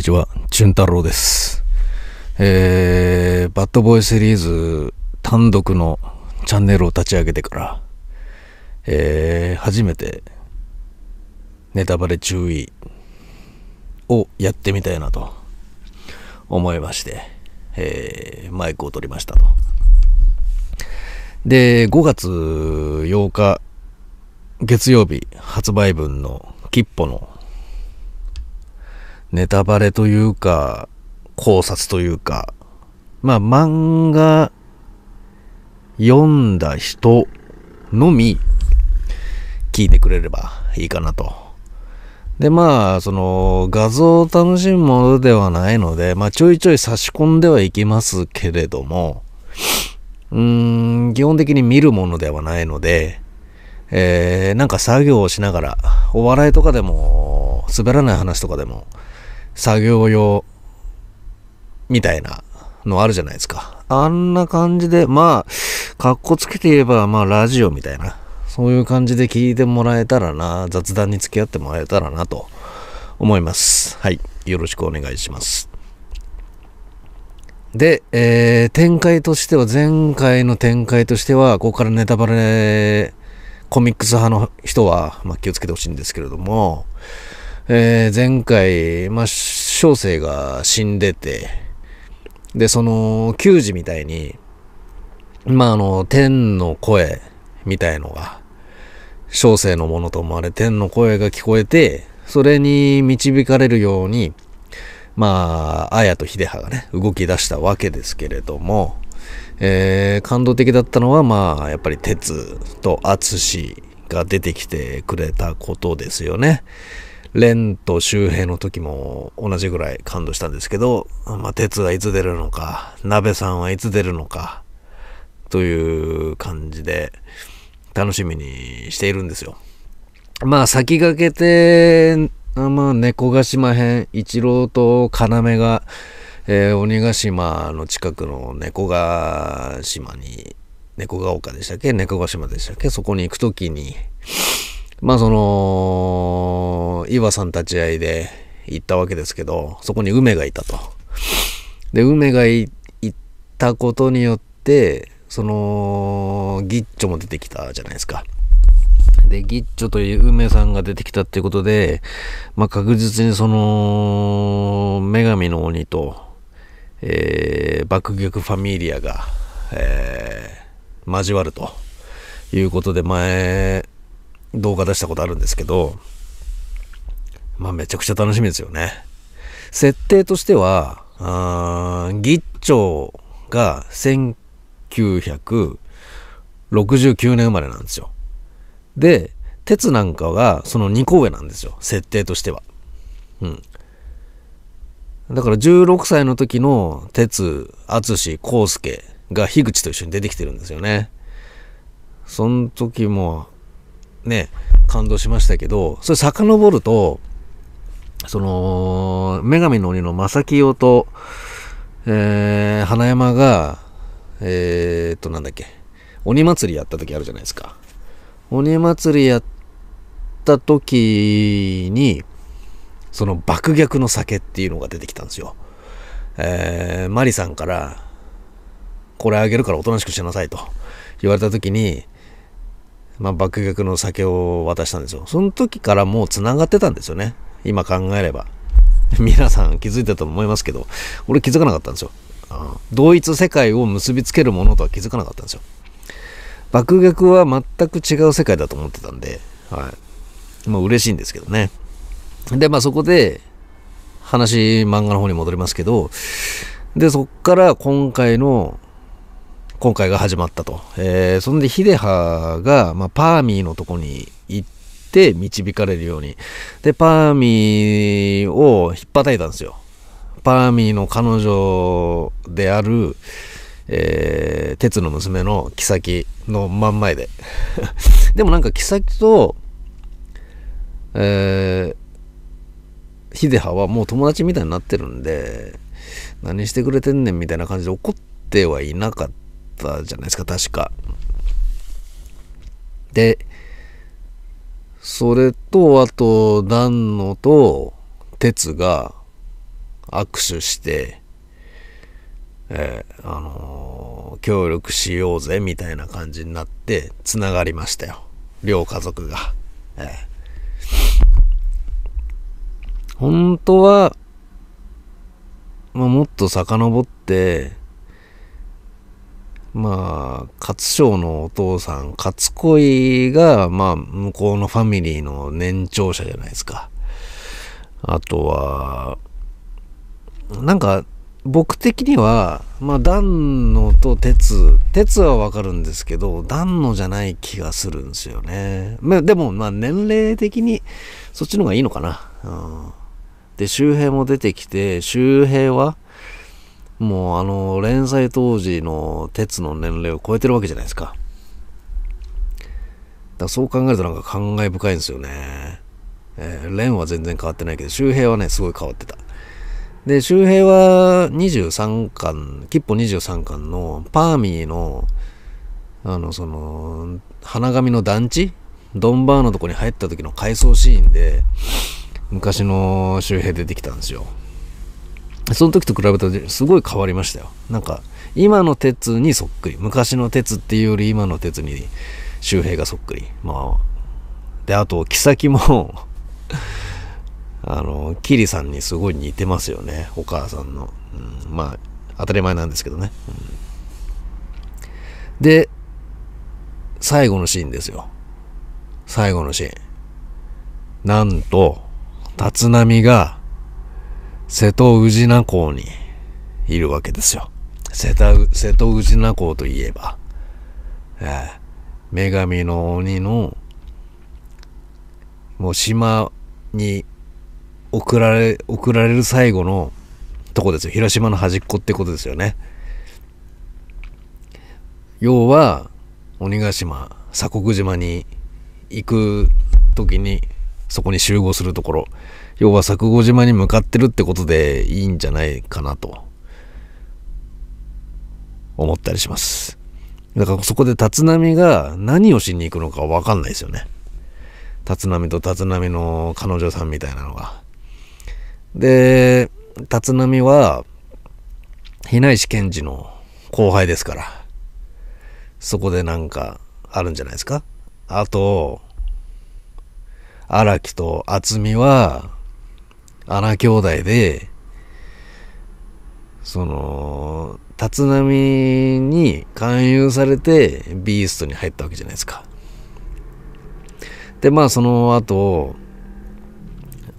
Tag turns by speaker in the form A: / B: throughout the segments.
A: にちは、淳太郎です。えー、バッドボーイシリーズ単独のチャンネルを立ち上げてから、えー、初めてネタバレ注意をやってみたいなと思いまして、えー、マイクを取りましたと。で、5月8日月曜日発売分のキッポのネタバレというか、考察というか、まあ漫画読んだ人のみ聞いてくれればいいかなと。で、まあ、その画像を楽しむものではないので、まあちょいちょい差し込んではいきますけれども、うーん、基本的に見るものではないので、えー、なんか作業をしながら、お笑いとかでも、滑らない話とかでも、作業用みたいなのあるじゃないですか。あんな感じで、まあ、かっこつけて言えば、まあ、ラジオみたいな、そういう感じで聞いてもらえたらな、雑談に付き合ってもらえたらなと思います。はい。よろしくお願いします。で、えー、展開としては、前回の展開としては、ここからネタバレ、コミックス派の人は、まあ、気をつけてほしいんですけれども、えー、前回、まあ、小生が死んでて、で、その、球児みたいに、まあ、あの、天の声みたいのが、小生のものと思われ、天の声が聞こえて、それに導かれるように、まあ、綾と秀葉がね、動き出したわけですけれども、えー、感動的だったのは、まあ、やっぱり鉄と淳が出てきてくれたことですよね。レンと周平の時も同じぐらい感動したんですけど、まあ、鉄はいつ出るのか、鍋さんはいつ出るのか、という感じで、楽しみにしているんですよ。まあ、先駆けて、まあ、猫ヶ島編、一郎と要が、えー、鬼ヶ島の近くの猫ヶ島に、猫ヶ丘でしたっけ猫ヶ島でしたっけそこに行くときに、まあ、その、岩さん立ち会いで行ったわけですけど、そこに梅がいたと。で、梅が行ったことによって、その、ギッチョも出てきたじゃないですか。で、ギッチョという梅さんが出てきたっていうことで、まあ、確実にその、女神の鬼と、えー、爆撃ファミリアが、えー、交わるということで前、動画出したことあるんですけど、まあめちゃくちゃ楽しみですよね。設定としては、あギッチョが1969年生まれなんですよ。で、鉄なんかがその2個上なんですよ。設定としては。うん。だから16歳の時の鉄、淳、康介が樋口と一緒に出てきてるんですよね。その時も、ね、感動しましたけど、それ遡ると、その、女神の鬼の正清と、えー、花山が、えー、っと、なんだっけ、鬼祭りやった時あるじゃないですか。鬼祭りやった時に、その爆逆の酒っていうのが出てきたんですよ。えー、マリさんから、これあげるからおとなしくしなさいと言われた時に、まあ、爆逆の酒を渡したんですよ。その時からもう繋がってたんですよね。今考えれば。皆さん気づいたと思いますけど、俺気づかなかったんですよ。同一世界を結びつけるものとは気づかなかったんですよ。爆撃は全く違う世界だと思ってたんで、はい。ま嬉しいんですけどね。で、まあそこで、話、漫画の方に戻りますけど、で、そっから今回の、今回が始まったと。えー、そんで、ヒデハが、まあ、パーミーのとこに行って導かれるように。で、パーミーを引ったいたんですよ。パーミーの彼女である、えー、鉄の娘のキサキの真ん前で。でもなんかキサキと、えー、ヒデハはもう友達みたいになってるんで、何してくれてんねんみたいな感じで怒ってはいなかったじゃないですか、確か。で、それと、あと、暖野と、鉄が握手して、えー、あのー、協力しようぜ、みたいな感じになって、つながりましたよ。両家族が。えー、本当は、まあ、もっと遡って、まあ、勝将のお父さん、勝恋が、まあ、向こうのファミリーの年長者じゃないですか。あとは、なんか、僕的には、まあ、団野と鉄、鉄はわかるんですけど、暖野じゃない気がするんですよね。までも、まあ、年齢的に、そっちの方がいいのかな。うん、で、周平も出てきて、周平は、もうあの、連載当時の鉄の年齢を超えてるわけじゃないですか。だそう考えるとなんか感慨深いんですよね。えー、レンは全然変わってないけど、周平はね、すごい変わってた。で、周平は23巻、吉報23巻のパーミーの、あの、その、花紙の団地ドンバーのとこに入った時の回想シーンで、昔の周平出てきたんですよ。その時と比べたらすごい変わりましたよ。なんか、今の鉄にそっくり。昔の鉄っていうより今の鉄に周平がそっくり。まあ、で、あと、木先も あの、キリさんにすごい似てますよね。お母さんの。うん、まあ、当たり前なんですけどね、うん。で、最後のシーンですよ。最後のシーン。なんと、立浪が、瀬戸宇品港にいるわけですよ。瀬戸瀬戸宇品港といえば、えー、女神の鬼のもう島に送られ、送られる最後のとこですよ。広島の端っこってことですよね。要は、鬼ヶ島、鎖国島に行く時に、そこに集合するところ。要は錯誤島に向かってるってことでいいんじゃないかなと思ったりします。だからそこで立浪が何をしに行くのかわかんないですよね。立浪と立浪の彼女さんみたいなのが。で、立浪は、平市賢治の後輩ですから、そこでなんかあるんじゃないですかあと、荒木と厚美は、荒兄弟で、その、立浪に勧誘されて、ビーストに入ったわけじゃないですか。で、まあ、その後、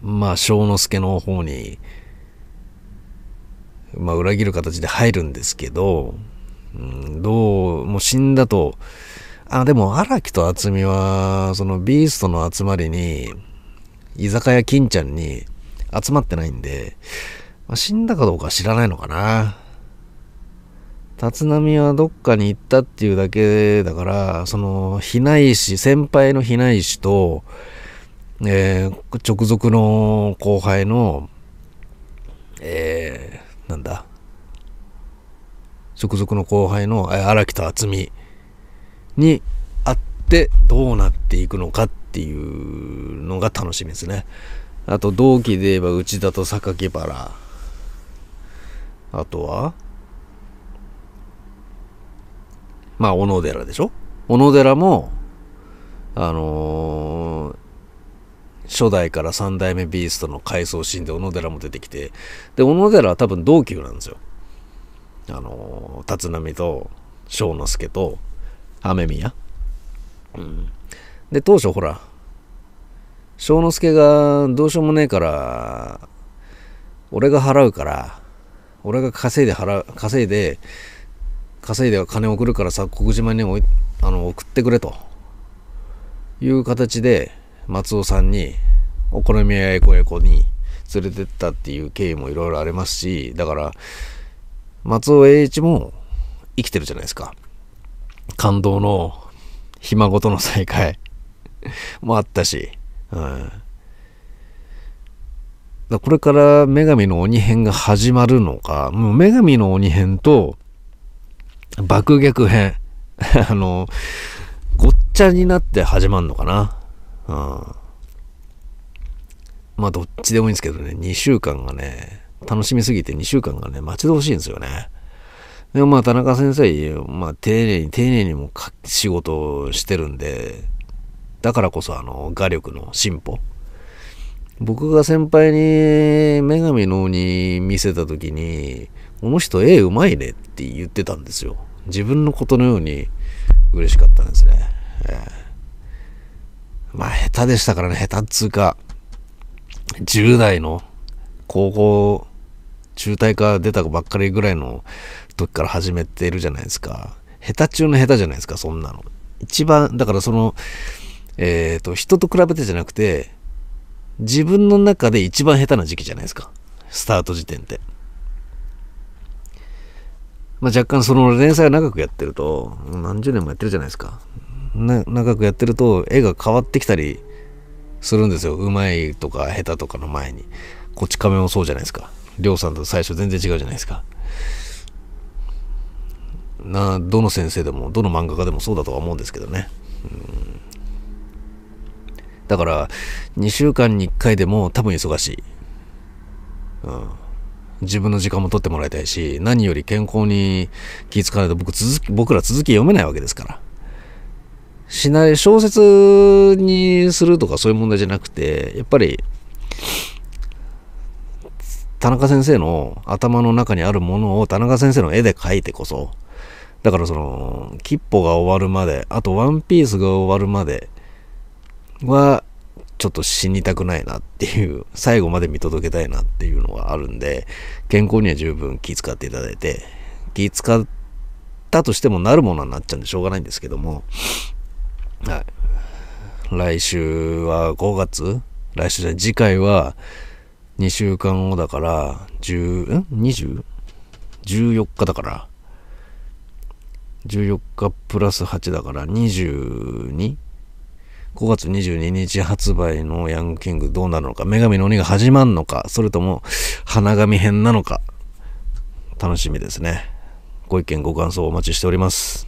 A: まあ、庄之助の方に、まあ、裏切る形で入るんですけど、うん、どう、もう死んだと、あ、でも、荒木と渥美は、そのビーストの集まりに、居酒屋金ちゃんに、集まってないんで、まあ、死んだかどうか知らないのかな。立浪はどっかに行ったっていうだけだから、その、避難師、先輩の避難師と、えー、直属の後輩の、えー、なんだ、直属の後輩の荒木と渥美に会ってどうなっていくのかっていうのが楽しみですね。あと同期で言えば内田と榊原。あとはまあ、小野寺でしょ小野寺も、あのー、初代から三代目ビーストの回想シーンで小野寺も出てきて、で、小野寺は多分同級なんですよ。あのー、立浪と翔之助と雨宮。うん。で、当初ほら、正之助がどうしようもねえから、俺が払うから、俺が稼いで払う、稼いで、稼いでは金を送るからさ、国島にもあの送ってくれという形で松尾さんにお好み焼きこや子に連れてったっていう経緯もいろいろありますし、だから松尾栄一も生きてるじゃないですか。感動のひごとの再会もあったし。はい、だこれから女神の鬼編が始まるのか、もう女神の鬼編と爆逆編、あの、ごっちゃになって始まるのかな。うん、まあどっちでもいいんですけどね、2週間がね、楽しみすぎて2週間がね、待ち遠しいんですよね。でもまあ田中先生、まあ丁寧に丁寧にも仕事をしてるんで、だからこそあの画力の進歩僕が先輩に女神の鬼見せた時にこの人絵うまいねって言ってたんですよ自分のことのように嬉しかったんですね、えー、まあ下手でしたからね下手っつうか10代の高校中退か出たばっかりぐらいの時から始めてるじゃないですか下手中の下手じゃないですかそんなの一番だからそのえっ、ー、と、人と比べてじゃなくて、自分の中で一番下手な時期じゃないですか。スタート時点って。まあ、若干その連載を長くやってると、何十年もやってるじゃないですか。な長くやってると、絵が変わってきたりするんですよ。うまいとか下手とかの前に。こち亀もそうじゃないですか。りょうさんと最初全然違うじゃないですか。な、どの先生でも、どの漫画家でもそうだとは思うんですけどね。だから、2週間に1回でも多分忙しい。うん。自分の時間も取ってもらいたいし、何より健康に気遣かないと僕続き、僕ら続き読めないわけですから。しない、小説にするとかそういう問題じゃなくて、やっぱり、田中先生の頭の中にあるものを田中先生の絵で描いてこそ、だからその、吉報が終わるまで、あとワンピースが終わるまで、は、ちょっと死にたくないなっていう、最後まで見届けたいなっていうのがあるんで、健康には十分気遣っていただいて、気遣ったとしてもなるものになっちゃうんでしょうがないんですけども、はい。来週は5月来週じゃ次回は2週間後だから、10、ん ?20? 14日だから、14日プラス8だから 22? 5月22日発売のヤングキングどうなるのか、女神の鬼が始まるのか、それとも花神編なのか、楽しみですね。ご意見ご感想お待ちしております。